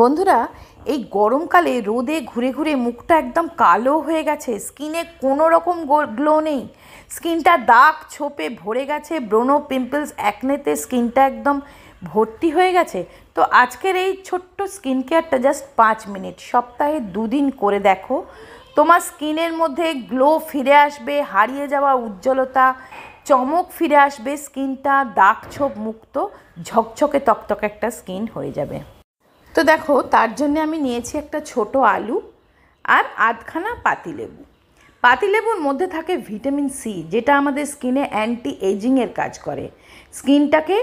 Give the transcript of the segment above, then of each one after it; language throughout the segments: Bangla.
বন্ধুরা এই গরমকালে রোদে ঘুরে ঘুরে মুখটা একদম কালো হয়ে গেছে স্কিনে কোনো রকম গ্লো নেই স্কিনটা দাগ ছোপে ভরে গেছে ব্রোনো পিম্পলস একনেতে স্কিনটা একদম ভর্তি হয়ে গেছে তো আজকের এই ছোট্ট স্কিন কেয়ারটা জাস্ট পাঁচ মিনিট সপ্তাহে দুদিন করে দেখো তোমার স্কিনের মধ্যে গ্লো ফিরে আসবে হারিয়ে যাওয়া উজ্জ্বলতা চমক ফিরে আসবে স্কিনটা দাগ ছোপ মুক্ত ঝকঝকে তকতক একটা স্কিন হয়ে যাবে তো দেখো তার জন্য আমি নিয়েছি একটা ছোট আলু আর আধখানা পাতিলেবু পাতিলেবুর মধ্যে থাকে ভিটামিন সি যেটা আমাদের স্কিনে অ্যান্টি এজিংয়ের কাজ করে স্কিনটাকে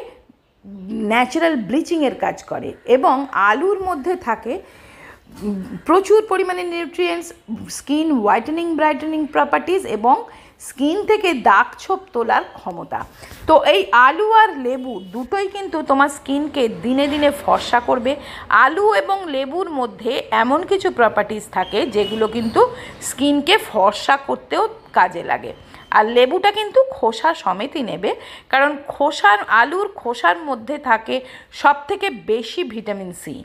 ন্যাচারাল ব্লিচিংয়ের কাজ করে এবং আলুর মধ্যে থাকে প্রচুর পরিমাণে nutrients skin whitening brightening properties এবং স্কিন থেকে দাগ ছোপ তোলার ক্ষমতা তো এই আলু আর লেবু দুটোই কিন্তু তোমার স্কিনকে দিনে দিনে ফর্সা করবে আলু এবং লেবুর মধ্যে এমন কিছু প্রপার্টিস থাকে যেগুলো কিন্তু স্কিনকে ফর্সা করতেও কাজে লাগে আর লেবুটা কিন্তু খোসা সমেতই নেবে কারণ খোসার আলুর খোসার মধ্যে থাকে সব থেকে বেশি ভিটামিন সি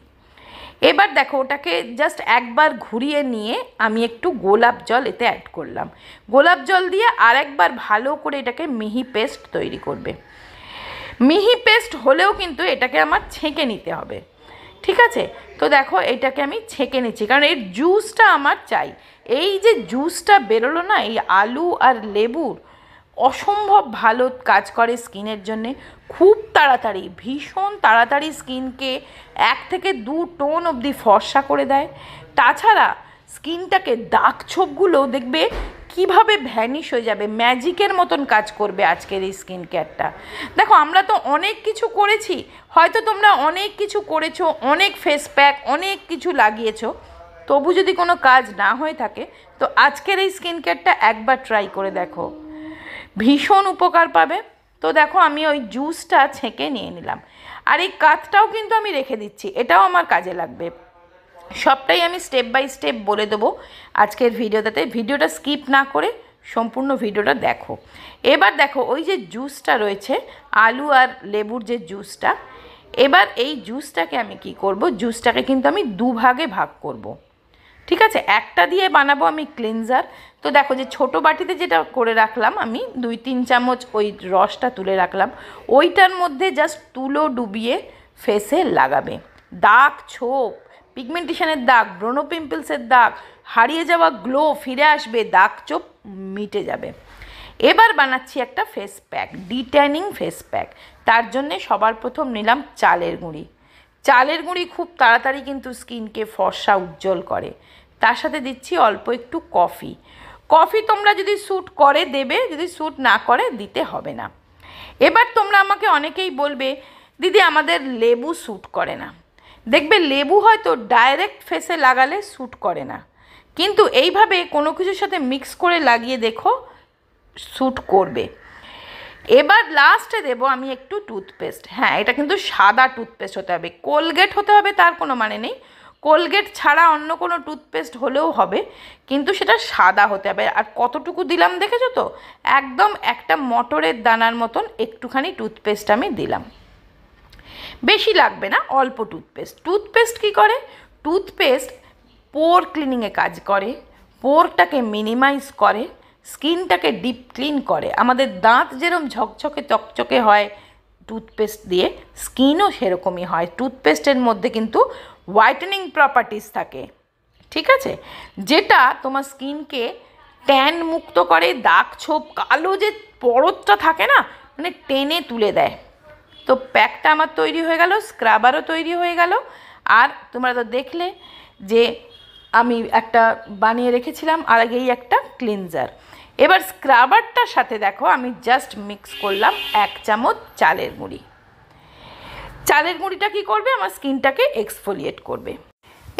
এবার দেখো ওটাকে জাস্ট একবার ঘুরিয়ে নিয়ে আমি একটু গোলাপ জল এতে অ্যাড করলাম গোলাপ জল দিয়ে আরেকবার ভালো করে এটাকে মিহি পেস্ট তৈরি করবে মিহি পেস্ট হলেও কিন্তু এটাকে আমার ছেঁকে নিতে হবে ঠিক আছে তো দেখো এটাকে আমি ছেঁকে নিচ্ছি কারণ এর জুসটা আমার চাই এই যে জুসটা বেরোলো না এই আলু আর লেবুর অসম্ভব ভালো কাজ করে স্কিনের জন্যে খুব তাড়াতাড়ি ভীষণ তাড়াতাড়ি স্কিনকে এক থেকে দু টোন অবধি ফর্সা করে দেয় তাছাড়া স্কিনটাকে দাগ ছোপগুলো দেখবে কিভাবে ভ্যানিশ হয়ে যাবে ম্যাজিকের মতন কাজ করবে আজকের এই স্কিন কেয়ারটা দেখো আমরা তো অনেক কিছু করেছি হয়তো তোমরা অনেক কিছু করেছো অনেক ফেস প্যাক অনেক কিছু লাগিয়েছো তবু যদি কোনো কাজ না হয়ে থাকে তো আজকের এই স্কিন কেয়ারটা একবার ট্রাই করে দেখো ভীষণ উপকার পাবে তো দেখো আমি ওই জুসটা ছেঁকে নিয়ে নিলাম আর এই কাতটাও কিন্তু আমি রেখে দিচ্ছি এটাও আমার কাজে লাগবে সবটাই আমি স্টেপ বাই স্টেপ বলে দেবো আজকের ভিডিওটাতে ভিডিওটা স্কিপ না করে সম্পূর্ণ ভিডিওটা দেখো এবার দেখো ওই যে জুসটা রয়েছে আলু আর লেবুর যে জুসটা এবার এই জুসটাকে আমি কি করব জুসটাকে কিন্তু আমি দুভাগে ভাগ করবো ঠিক আছে একটা দিয়ে বানাবো আমি ক্লিনজার তো দেখো যে ছোট বাটিতে যেটা করে রাখলাম আমি দুই তিন চামচ ওই রসটা তুলে রাখলাম ওইটার মধ্যে জাস্ট তুলো ডুবিয়ে ফেসে লাগাবে দাগ ছোপ পিগমেন্টেশনের দাগ ব্রোনো পিম্পলসের দাগ হারিয়ে যাওয়া গ্লো ফিরে আসবে দাগ চোপ মিটে যাবে এবার বানাচ্ছি একটা face pack detanning face pack তার জন্যে সবার প্রথম নিলাম চালের গুঁড়ি চালের গুঁড়ি খুব তাড়াতাড়ি কিন্তু স্কিনকে ফর্সা উজ্জ্বল করে তার সাথে দিচ্ছি অল্প একটু কফি কফি তোমরা যদি স্যুট করে দেবে যদি স্যুট না করে দিতে হবে না এবার তোমরা আমাকে অনেকেই বলবে দিদি আমাদের লেবু স্যুট করে না দেখবে লেবু হয়তো ডাইরেক্ট ফেসে লাগালে স্যুট করে না কিন্তু এইভাবে কোনো কিছুর সাথে মিক্স করে লাগিয়ে দেখো স্যুট করবে এবার লাস্টে দেবো আমি একটু টুথপেস্ট হ্যাঁ এটা কিন্তু সাদা টুথপেস্ট হতে হবে কোলগেট হতে হবে তার কোনো মানে নেই কোলগেট ছাড়া অন্য কোনো টুথপেস্ট হলেও হবে কিন্তু সেটা সাদা হতে হবে আর কতটুকু দিলাম দেখেছো তো একদম একটা মটরের দানার মতন একটুখানি টুথপেস্ট আমি দিলাম বেশি লাগবে না অল্প টুথপেস্ট টুথপেস্ট কি করে টুথপেস্ট পোর ক্লিনিংয়ে কাজ করে পোরটাকে মিনিমাইজ করে স্কিনটাকে ডিপ ক্লিন করে আমাদের দাঁত যেরম ঝকঝকে চকচকে হয় টুথপেস্ট দিয়ে স্কিনও সেরকমই হয় টুথপেস্টের মধ্যে কিন্তু হোয়াইটেনিং প্রপার্টিস থাকে ঠিক আছে যেটা তোমার স্কিনকে ট্যান মুক্ত করে দাগ ছোপ কালো যে পরতটা থাকে না মানে টেনে তুলে দেয় তো প্যাকটা আমার তৈরি হয়ে গেল স্ক্রাবারও তৈরি হয়ে গেল আর তোমরা তো দেখলে যে আমি একটা বানিয়ে রেখেছিলাম আর আগেই একটা ক্লিনজার এবার স্ক্রাবারটার সাথে দেখো আমি জাস্ট মিক্স করলাম এক চামচ চালের মুড়ি চালের গুঁড়িটা কি করবে আমার স্কিনটাকে এক্সফোলিয়েট করবে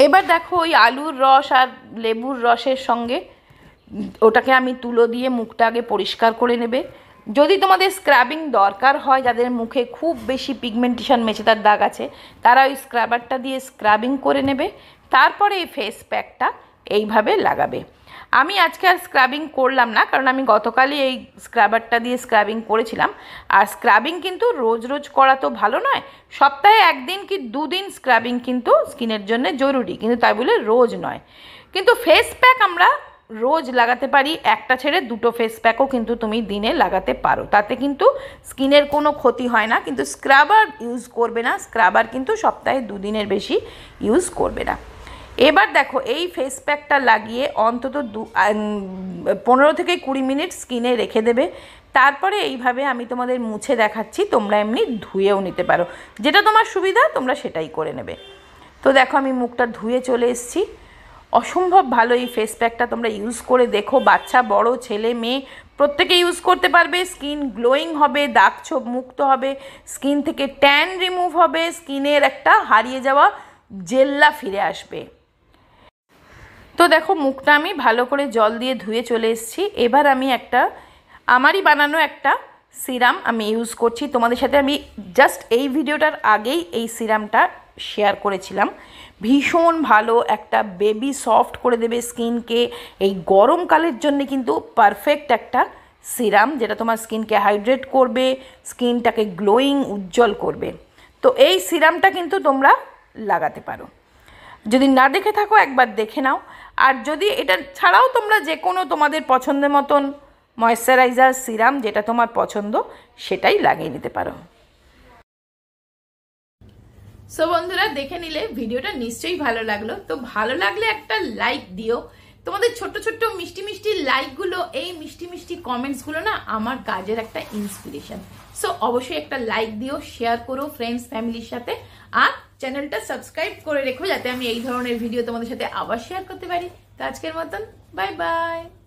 এবার দেখো ওই আলুর রস আর লেবুর রসের সঙ্গে ওটাকে আমি তুলো দিয়ে মুখটা আগে পরিষ্কার করে নেবে যদি তোমাদের স্ক্রাবিং দরকার হয় যাদের মুখে খুব বেশি পিগমেন্টেশন তার দাগ আছে তারা ওই স্ক্রাবারটা দিয়ে স্ক্রাবিং করে নেবে তারপরে এই ফেস প্যাকটা এইভাবে লাগাবে আমি আজকে আর স্ক্রাবিং করলাম না কারণ আমি গতকালই এই স্ক্রাবারটা দিয়ে স্ক্রাবিং করেছিলাম আর স্ক্রাবিং কিন্তু রোজ রোজ করা তো ভালো নয় সপ্তাহে একদিন কি দুদিন স্ক্রাবিং কিন্তু স্কিনের জন্য জরুরি কিন্তু তাই বলে রোজ নয় কিন্তু ফেস প্যাক আমরা রোজ লাগাতে পারি একটা ছেড়ে দুটো ফেস প্যাকও কিন্তু তুমি দিনে লাগাতে পারো তাতে কিন্তু স্কিনের কোনো ক্ষতি হয় না কিন্তু স্ক্রাবার ইউজ করবে না স্ক্রাবার কিন্তু সপ্তাহে দুদিনের বেশি ইউজ করবে না এবার দেখো এই ফেস প্যাকটা লাগিয়ে অন্তত দু পনেরো থেকে কুড়ি মিনিট স্কিনে রেখে দেবে তারপরে এইভাবে আমি তোমাদের মুছে দেখাচ্ছি তোমরা এমনি ধুয়েও নিতে পারো যেটা তোমার সুবিধা তোমরা সেটাই করে নেবে তো দেখো আমি মুখটা ধুয়ে চলে এসেছি অসম্ভব ভালো এই ফেস প্যাকটা তোমরা ইউজ করে দেখো বাচ্চা বড় ছেলে মেয়ে প্রত্যেকে ইউজ করতে পারবে স্কিন গ্লোয়িং হবে দাগ ছোপ মুক্ত হবে স্কিন থেকে ট্যান রিমুভ হবে স্কিনের একটা হারিয়ে যাওয়া জেল্লা ফিরে আসবে তো দেখো মুখটা আমি ভালো করে জল দিয়ে ধুয়ে চলে এসেছি এবার আমি একটা আমারই বানানো একটা সিরাম আমি ইউজ করছি তোমাদের সাথে আমি জাস্ট এই ভিডিওটার আগেই এই সিরামটা শেয়ার করেছিলাম ভীষণ ভালো একটা বেবি সফট করে দেবে স্কিনকে এই গরমকালের জন্য কিন্তু পারফেক্ট একটা সিরাম যেটা তোমার স্কিনকে হাইড্রেট করবে স্কিনটাকে গ্লোয়িং উজ্জ্বল করবে তো এই সিরামটা কিন্তু তোমরা লাগাতে পারো যদি না দেখে থাকো একবার দেখে নাও আর যদি এটা ছাড়াও তোমরা যে কোনো তোমাদের পছন্দের মতন ময়শ্চারাইজার সিরাম যেটা তোমার পছন্দ সেটাই লাগিয়ে নিতে পারো সো বন্ধুরা দেখে নিলে ভিডিওটা নিশ্চয়ই ভালো লাগলো তো ভালো লাগলে একটা লাইক দিও তোমাদের ছোট্ট ছোট্ট মিষ্টি মিষ্টি লাইকগুলো এই মিষ্টি মিষ্টি কমেন্টসগুলো না আমার কাজের একটা ইন্সপিরেশন সো অবশ্যই একটা লাইক দিও শেয়ার করো ফ্রেন্ডস ফ্যামিলির সাথে আর চ্যানেলটা সাবস্ক্রাইব করে রেখো যাতে আমি এই ধরনের ভিডিও তোমাদের সাথে আবার শেয়ার করতে পারি তো আজকের মতন বাই বাই